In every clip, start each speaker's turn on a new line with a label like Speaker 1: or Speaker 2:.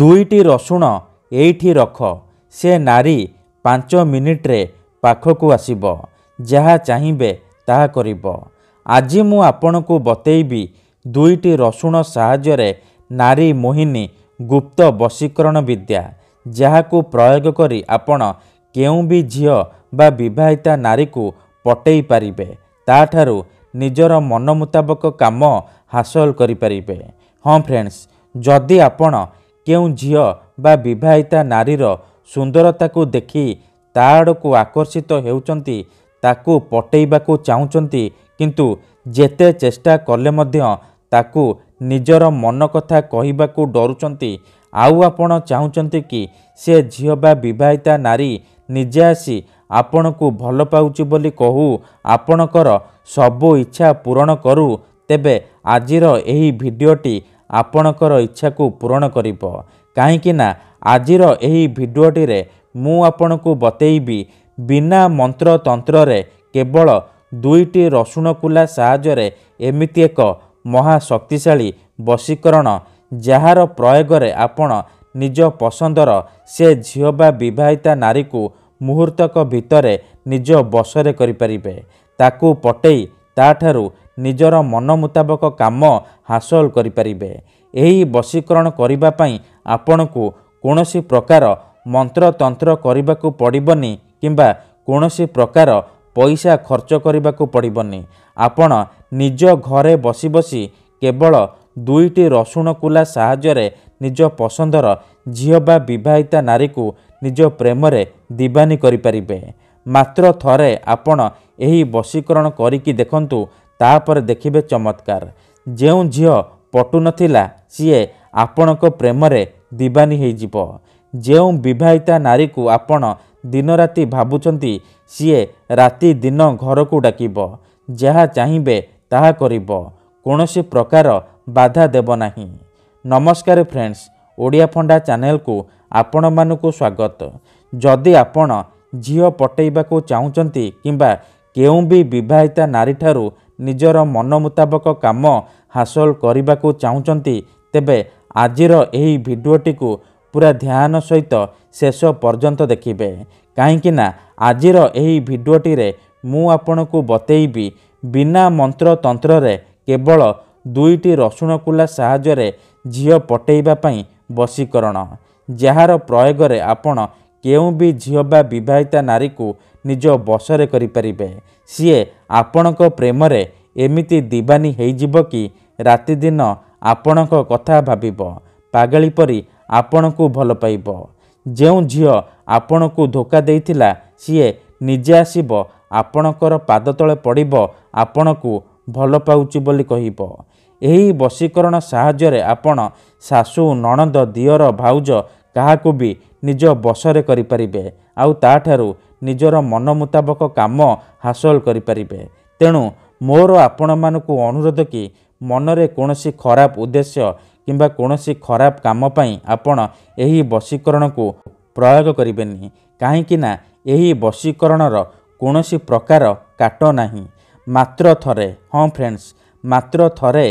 Speaker 1: ଦୁଇଟି ରସୁଣ ଏଇଠି ରଖ ସେ ନାରୀ ପାଞ୍ଚ ମିନିଟରେ ପାଖକୁ ଆସିବ ଯାହା ଚାହିଁବେ ତାହା କରିବ ଆଜି ମୁଁ ଆପଣଙ୍କୁ ବତେଇବି ଦୁଇଟି ରସୁଣ ସାହାଯ୍ୟରେ ନାରୀ ମୋହିନୀ ଗୁପ୍ତ ବଶୀକରଣ ବିଦ୍ୟା ଯାହାକୁ ପ୍ରୟୋଗ କରି ଆପଣ କେଉଁ ବି ଝିଅ ବା ବିବାହିତା ନାରୀକୁ ପଟେଇ ପାରିବେ ତାଠାରୁ ନିଜର ମନ ମୁତାବକ କାମ ହାସଲ କରିପାରିବେ ହଁ ଫ୍ରେଣ୍ଡସ୍ ଯଦି ଆପଣ କେଉଁ ଝିଅ ବା ବିବାହିତା ନାରୀର ସୁନ୍ଦରତାକୁ ଦେଖି ତା ଆଡ଼କୁ ଆକର୍ଷିତ ହେଉଛନ୍ତି ତାକୁ ପଟେଇବାକୁ ଚାହୁଁଛନ୍ତି କିନ୍ତୁ ଯେତେ ଚେଷ୍ଟା କଲେ ମଧ୍ୟ ତାକୁ ନିଜର ମନ କଥା କହିବାକୁ ଡରୁଛନ୍ତି ଆଉ ଆପଣ ଚାହୁଁଛନ୍ତି କି ସେ ଝିଅ ବା ବିବାହିତା ନାରୀ ନିଜେ ଆସି ଆପଣଙ୍କୁ ଭଲ ପାଉଛି ବୋଲି କହୁ ଆପଣଙ୍କର ସବୁ ଇଚ୍ଛା ପୂରଣ କରୁ ତେବେ ଆଜିର ଏହି ଭିଡ଼ିଓଟି ଆପଣଙ୍କର ଇଚ୍ଛାକୁ ପୂରଣ କରିବ କାହିଁକିନା ଆଜିର ଏହି ଭିଡ଼ିଓଟିରେ ମୁଁ ଆପଣଙ୍କୁ ବତେଇବି ବିନା ମନ୍ତ୍ରତନ୍ତ୍ରରେ କେବଳ ଦୁଇଟି ରସୁଣକୁଲା ସାହାଯ୍ୟରେ ଏମିତି ଏକ ମହାଶକ୍ତିଶାଳୀ ବଶୀକରଣ ଯାହାର ପ୍ରୟୋଗରେ ଆପଣ ନିଜ ପସନ୍ଦର ସେ ଝିଅ ବା ବିବାହିତା ନାରୀକୁ ମୁହୂର୍ତ୍ତକ ଭିତରେ ନିଜ ବଶରେ କରିପାରିବେ ତାକୁ ପଟେଇ ତାଠାରୁ ନିଜର ମନ ମୁତାବକ କାମ ହାସଲ କରିପାରିବେ ଏହି ବଶୀକରଣ କରିବା ପାଇଁ ଆପଣଙ୍କୁ କୌଣସି ପ୍ରକାର ମନ୍ତ୍ରତନ୍ତ୍ର କରିବାକୁ ପଡ଼ିବନି କିମ୍ବା କୌଣସି ପ୍ରକାର ପଇସା ଖର୍ଚ୍ଚ କରିବାକୁ ପଡ଼ିବନି ଆପଣ ନିଜ ଘରେ ବସି ବସି କେବଳ ଦୁଇଟି ରସୁଣ କୁଲା ସାହାଯ୍ୟରେ ନିଜ ପସନ୍ଦର ଝିଅ ବା ବିବାହିତା ନାରୀକୁ ନିଜ ପ୍ରେମରେ ଦିବାନୀ କରିପାରିବେ ମାତ୍ର ଥରେ ଆପଣ ଏହି ବଶୀକରଣ କରିକି ଦେଖନ୍ତୁ ତାପରେ ଦେଖିବେ ଚମତ୍କାର ଯେଉଁ ଝିଅ ପଟୁନଥିଲା ସିଏ ଆପଣଙ୍କ ପ୍ରେମରେ ଦିବାନୀ ହୋଇଯିବ ଯେଉଁ ବିବାହିତା ନାରୀକୁ ଆପଣ ଦିନରାତି ଭାବୁଛନ୍ତି ସିଏ ରାତି ଦିନ ଘରକୁ ଡାକିବ ଯାହା ଚାହିଁବେ ତାହା କରିବ କୌଣସି ପ୍ରକାର ବାଧା ଦେବ ନାହିଁ ନମସ୍କାର ଫ୍ରେଣ୍ଡସ୍ ଓଡ଼ିଆ ଫଣ୍ଡା ଚ୍ୟାନେଲକୁ ଆପଣମାନଙ୍କୁ ସ୍ୱାଗତ ଯଦି ଆପଣ ଝିଅ ପଠାଇବାକୁ ଚାହୁଁଛନ୍ତି କିମ୍ବା କେଉଁ ବି ବିବାହିତା ନାରୀଠାରୁ ନିଜର ମନ ମୁତାବକ କାମ ହାସଲ କରିବାକୁ ଚାହୁଁଛନ୍ତି ତେବେ ଆଜିର ଏହି ଭିଡ଼ିଓଟିକୁ ପୁରା ଧ୍ୟାନ ସହିତ ଶେଷ ପର୍ଯ୍ୟନ୍ତ ଦେଖିବେ କାହିଁକିନା ଆଜିର ଏହି ଭିଡ଼ିଓଟିରେ ମୁଁ ଆପଣଙ୍କୁ ବତେଇବି ବିନା ମନ୍ତ୍ରତନ୍ତ୍ରରେ କେବଳ ଦୁଇଟି ରସୁଣ କୁଲା ସାହାଯ୍ୟରେ ଝିଅ ପଟେଇବା ପାଇଁ ବଶୀକରଣ ଯାହାର ପ୍ରୟୋଗରେ ଆପଣ କେଉଁ ବି ଝିଅ ବା ବିବାହିତା ନାରୀକୁ ନିଜ ବଶରେ କରିପାରିବେ ସିଏ ଆପଣଙ୍କ ପ୍ରେମରେ ଏମିତି ଦିବାନୀ ହେଇଯିବ କି ରାତିଦିନ ଆପଣଙ୍କ କଥା ଭାବିବ ପାଗଳି ପରି ଆପଣଙ୍କୁ ଭଲ ପାଇବ ଯେଉଁ ଝିଅ ଆପଣଙ୍କୁ ଧୋକା ଦେଇଥିଲା ସିଏ ନିଜେ ଆସିବ ଆପଣଙ୍କର ପାଦ ତଳେ ପଡ଼ିବ ଆପଣଙ୍କୁ ଭଲ ପାଉଛି ବୋଲି କହିବ ଏହି ବଶୀକରଣ ସାହାଯ୍ୟରେ ଆପଣ ଶାଶୁ ନଣନ୍ଦ ଦିଅର ଭାଉଜ କାହାକୁ ବି ନିଜ ବଶରେ କରିପାରିବେ ଆଉ ତାଠାରୁ ନିଜର ମନ ମୁତାବକ କାମ ହାସଲ କରିପାରିବେ ତେଣୁ ମୋର ଆପଣମାନଙ୍କୁ ଅନୁରୋଧ କି ମନରେ କୌଣସି ଖରାପ ଉଦ୍ଦେଶ୍ୟ କିମ୍ବା କୌଣସି ଖରାପ କାମ ପାଇଁ ଆପଣ ଏହି ବଶୀକରଣକୁ ପ୍ରୟୋଗ କରିବେନି କାହିଁକିନା ଏହି ବଶୀକରଣର କୌଣସି ପ୍ରକାର କାଟ ନାହିଁ ମାତ୍ର ଥରେ ହଁ ଫ୍ରେଣ୍ଡସ୍ ମାତ୍ର ଥରେ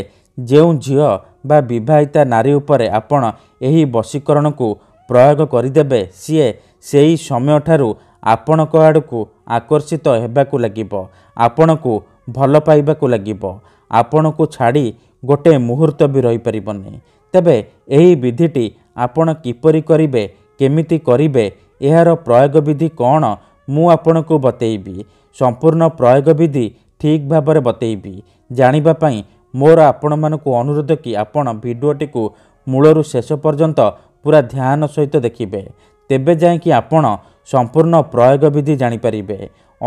Speaker 1: ଯେଉଁ ଝିଅ ବା ବିବାହିତା ନାରୀ ଉପରେ ଆପଣ ଏହି ବଶୀକରଣକୁ ପ୍ରୟୋଗ କରିଦେବେ ସିଏ ସେହି ସମୟଠାରୁ ଆପଣଙ୍କ ଆଡ଼କୁ ଆକର୍ଷିତ ହେବାକୁ ଲାଗିବ ଆପଣଙ୍କୁ ଭଲ ପାଇବାକୁ ଲାଗିବ ଆପଣଙ୍କୁ ଛାଡ଼ି ଗୋଟିଏ ମୁହୂର୍ତ୍ତ ବି ରହିପାରିବନି ତେବେ ଏହି ବିଧିଟି ଆପଣ କିପରି କରିବେ କେମିତି କରିବେ ଏହାର ପ୍ରୟୋଗ ବିଧି କ'ଣ ମୁଁ ଆପଣଙ୍କୁ ବତେଇବି ସମ୍ପୂର୍ଣ୍ଣ ପ୍ରୟୋଗ ବିଧି ଠିକ୍ ଭାବରେ ବତେଇବି ଜାଣିବା ପାଇଁ ମୋର ଆପଣମାନଙ୍କୁ ଅନୁରୋଧ କି ଆପଣ ଭିଡ଼ିଓଟିକୁ ମୂଳରୁ ଶେଷ ପର୍ଯ୍ୟନ୍ତ ପୁରା ଧ୍ୟାନ ସହିତ ଦେଖିବେ ତେବେ ଯାଇକି ଆପଣ ସମ୍ପୂର୍ଣ୍ଣ ପ୍ରୟୋଗ ବିଧି ଜାଣିପାରିବେ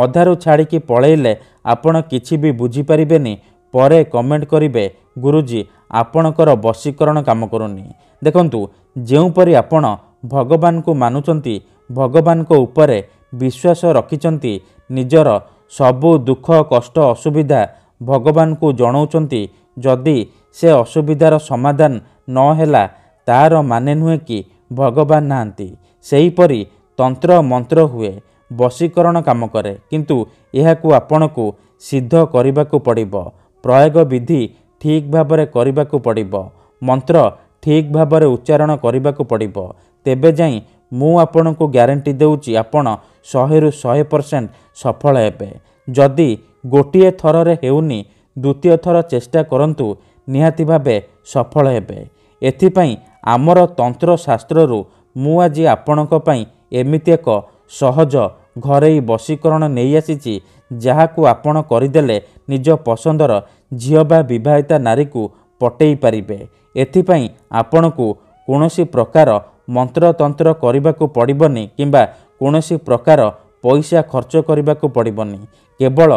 Speaker 1: ଅଧାରୁ ଛାଡ଼ିକି ପଳେଇଲେ ଆପଣ କିଛି ବି ବୁଝିପାରିବେନି ପରେ କମେଣ୍ଟ କରିବେ ଗୁରୁଜୀ ଆପଣଙ୍କର ବଶୀକରଣ କାମ କରୁନି ଦେଖନ୍ତୁ ଯେଉଁପରି ଆପଣ ଭଗବାନଙ୍କୁ ମାନୁଛନ୍ତି ଭଗବାନଙ୍କ ଉପରେ ବିଶ୍ୱାସ ରଖିଛନ୍ତି ନିଜର ସବୁ ଦୁଃଖ କଷ୍ଟ ଅସୁବିଧା ଭଗବାନଙ୍କୁ ଜଣାଉଛନ୍ତି ଯଦି ସେ ଅସୁବିଧାର ସମାଧାନ ନହେଲା ତାର ମାନେ ନୁହେଁ କି ଭଗବାନ ନାହାନ୍ତି ସେହିପରି ତନ୍ତ୍ର ମନ୍ତ୍ର ହୁଏ ବଶୀକରଣ କାମ କରେ କିନ୍ତୁ ଏହାକୁ ଆପଣଙ୍କୁ ସିଦ୍ଧ କରିବାକୁ ପଡ଼ିବ ପ୍ରୟୋଗ ବିଧି ଠିକ୍ ଭାବରେ କରିବାକୁ ପଡ଼ିବ ମନ୍ତ୍ର ଠିକ୍ ଭାବରେ ଉଚ୍ଚାରଣ କରିବାକୁ ପଡ଼ିବ ତେବେ ଯାଇ ମୁଁ ଆପଣଙ୍କୁ ଗ୍ୟାରେଣ୍ଟି ଦେଉଛି ଆପଣ ଶହେରୁ ଶହେ ପରସେଣ୍ଟ ସଫଳ ହେବେ ଯଦି ଗୋଟିଏ ଥରରେ ହେଉନି ଦ୍ୱିତୀୟ ଥର ଚେଷ୍ଟା କରନ୍ତୁ ନିହାତି ଭାବେ ସଫଳ ହେବେ ଏଥିପାଇଁ ଆମର ତନ୍ତ୍ରଶାସ୍ତ୍ରରୁ ମୁଁ ଆଜି ଆପଣଙ୍କ ପାଇଁ ଏମିତି ଏକ ସହଜ ଘରୋଇ ବଶୀକରଣ ନେଇ ଆସିଛି ଯାହାକୁ ଆପଣ କରିଦେଲେ ନିଜ ପସନ୍ଦର ଝିଅ ବା ବିବାହିତା ନାରୀକୁ ପଟେଇ ପାରିବେ ଏଥିପାଇଁ ଆପଣଙ୍କୁ କୌଣସି ପ୍ରକାର ମନ୍ତ୍ରତନ୍ତ୍ର କରିବାକୁ ପଡ଼ିବନି କିମ୍ବା କୌଣସି ପ୍ରକାର ପଇସା ଖର୍ଚ୍ଚ କରିବାକୁ ପଡ଼ିବନି କେବଳ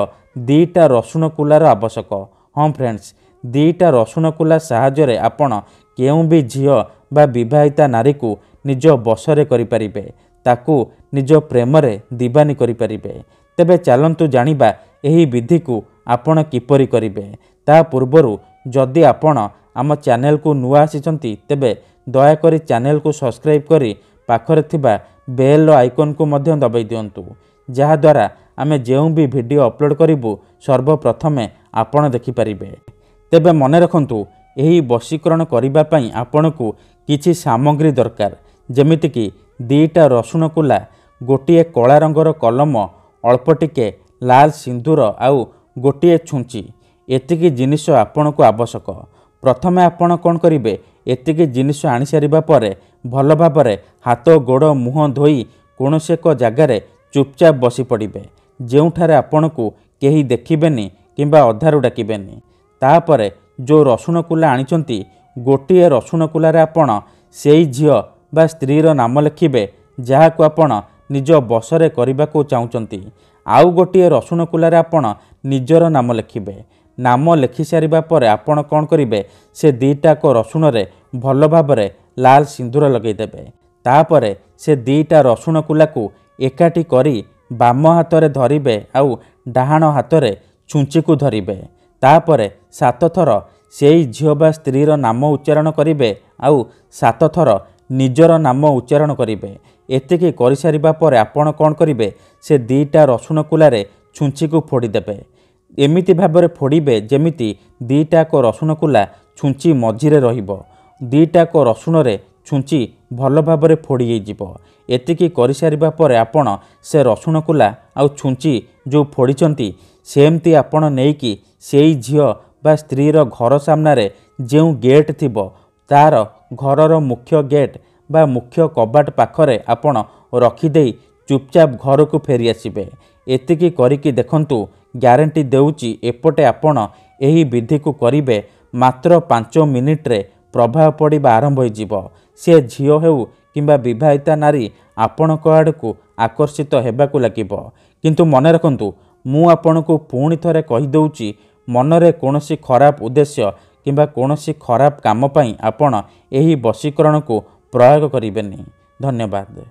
Speaker 1: ଦୁଇଟା ରସୁଣ କୁଲାର ଆବଶ୍ୟକ ହଁ ଫ୍ରେଣ୍ଡସ୍ ଦୁଇଟା ରସୁଣ କୁଲା ସାହାଯ୍ୟରେ ଆପଣ କେଉଁ ବି ଝିଅ ବା ବିବାହିତା ନାରୀକୁ ନିଜ ବସରେ କରିପାରିବେ ତାକୁ ନିଜ ପ୍ରେମରେ ଦିବାନୀ କରିପାରିବେ ତେବେ ଚାଲନ୍ତୁ ଜାଣିବା ଏହି ବିଧିକୁ ଆପଣ କିପରି କରିବେ ତା ପୂର୍ବରୁ ଯଦି ଆପଣ ଆମ ଚ୍ୟାନେଲକୁ ନୂଆ ଆସିଛନ୍ତି ତେବେ ଦୟାକରି ଚ୍ୟାନେଲକୁ ସବସ୍କ୍ରାଇବ୍ କରି ପାଖରେ ଥିବା ବେଲ୍ର ଆଇକନ୍କୁ ମଧ୍ୟ ଦବାଇ ଦିଅନ୍ତୁ ଯାହାଦ୍ୱାରା ଆମେ ଯେଉଁ ବି ଭିଡ଼ିଓ ଅପଲୋଡ଼ କରିବୁ ସର୍ବପ୍ରଥମେ ଆପଣ ଦେଖିପାରିବେ ତେବେ ମନେ ରଖନ୍ତୁ ଏହି ବଶୀକରଣ କରିବା ପାଇଁ ଆପଣଙ୍କୁ କିଛି ସାମଗ୍ରୀ ଦରକାର ଯେମିତିକି ଦୁଇଟା ରସୁଣ କୁଲା ଗୋଟିଏ କଳା ରଙ୍ଗର କଲମ ଅଳ୍ପ ଟିକେ ଲାଲ ସିନ୍ଦୁର ଆଉ ଗୋଟିଏ ଛୁଞ୍ଚି ଏତିକି ଜିନିଷ ଆପଣଙ୍କୁ ଆବଶ୍ୟକ ପ୍ରଥମେ ଆପଣ କ'ଣ କରିବେ ଏତିକି ଜିନିଷ ଆଣିସାରିବା ପରେ ଭଲ ଭାବରେ ହାତ ଗୋଡ଼ ମୁହଁ ଧୋଇ କୌଣସି ଏକ ଜାଗାରେ ଚୁପଚାପ ବସିପଡ଼ିବେ ଯେଉଁଠାରେ ଆପଣଙ୍କୁ କେହି ଦେଖିବେନି କିମ୍ବା ଅଧାରୁ ଡାକିବେନି ତାପରେ ଯେଉଁ ରସୁଣ କୁଲା ଆଣିଛନ୍ତି ଗୋଟିଏ ରସୁଣ କୁଲାରେ ଆପଣ ସେଇ ଝିଅ ବା ସ୍ତ୍ରୀର ନାମ ଲେଖିବେ ଯାହାକୁ ଆପଣ ନିଜ ବସରେ କରିବାକୁ ଚାହୁଁଛନ୍ତି ଆଉ ଗୋଟିଏ ରସୁଣ କୁଲାରେ ଆପଣ ନିଜର ନାମ ଲେଖିବେ ନାମ ଲେଖିସାରିବା ପରେ ଆପଣ କ'ଣ କରିବେ ସେ ଦୁଇଟାକ ରସୁଣରେ ଭଲ ଭାବରେ ଲାଲ ସିନ୍ଦୁର ଲଗାଇଦେବେ ତାପରେ ସେ ଦୁଇଟା ରସୁଣ କୁଲାକୁ ଏକାଠି କରି ବାମ ହାତରେ ଧରିବେ ଆଉ ଡାହାଣ ହାତରେ ଛୁଞ୍ଚିକୁ ଧରିବେ ତାପରେ ସାତ ଥର ସେଇ ଝିଅ ବା ସ୍ତ୍ରୀର ନାମ ଉଚ୍ଚାରଣ କରିବେ ଆଉ ସାତ ଥର ନିଜର ନାମ ଉଚ୍ଚାରଣ କରିବେ ଏତିକି କରିସାରିବା ପରେ ଆପଣ କ'ଣ କରିବେ ସେ ଦୁଇଟା ରସୁଣ କୁଲାରେ ଛୁଞ୍ଚିକୁ ଫୋଡ଼ିଦେବେ ଏମିତି ଭାବରେ ଫୋଡ଼ିବେ ଯେମିତି ଦୁଇଟାକ ରସୁଣ କୁଲା ଛୁଞ୍ଚି ମଝିରେ ରହିବ ଦୁଇଟାକ ରସୁଣରେ ଛୁଞ୍ଚି ଭଲ ଭାବରେ ଫୋଡ଼ି ହେଇଯିବ ଏତିକି କରିସାରିବା ପରେ ଆପଣ ସେ ରସୁଣ କୁଲା ଆଉ ଛୁଞ୍ଚି ଯେଉଁ ଫୋଡ଼ିଛନ୍ତି ସେମିତି ଆପଣ ନେଇକି ସେଇ ଝିଅ ବା ସ୍ତ୍ରୀର ଘର ସାମ୍ନାରେ ଯେଉଁ ଗେଟ୍ ଥିବ ତା'ର ଘରର ମୁଖ୍ୟ ଗେଟ୍ ବା ମୁଖ୍ୟ କବାଟ ପାଖରେ ଆପଣ ରଖିଦେଇ ଚୁପଚାପ ଘରକୁ ଫେରିଆସିବେ ଏତିକି କରିକି ଦେଖନ୍ତୁ ଗ୍ୟାରେଣ୍ଟି ଦେଉଛି ଏପଟେ ଆପଣ ଏହି ବିଧିକୁ କରିବେ ମାତ୍ର ପାଞ୍ଚ ମିନିଟ୍ରେ ପ୍ରଭାବ ପଡ଼ିବା ଆରମ୍ଭ ହୋଇଯିବ ସେ ଝିଅ ହେଉ କିମ୍ବା ବିବାହିତା ନାରୀ ଆପଣଙ୍କ ଆଡ଼କୁ ଆକର୍ଷିତ ହେବାକୁ ଲାଗିବ କିନ୍ତୁ ମନେ ରଖନ୍ତୁ ମୁଁ ଆପଣଙ୍କୁ ପୁଣି ଥରେ କହିଦେଉଛି ମନରେ କୌଣସି ଖରାପ ଉଦ୍ଦେଶ୍ୟ କିମ୍ବା କୌଣସି ଖରାପ କାମ ପାଇଁ ଆପଣ ଏହି ବଶୀକରଣକୁ ପ୍ରୟୋଗ କରିବେନି ଧନ୍ୟବାଦ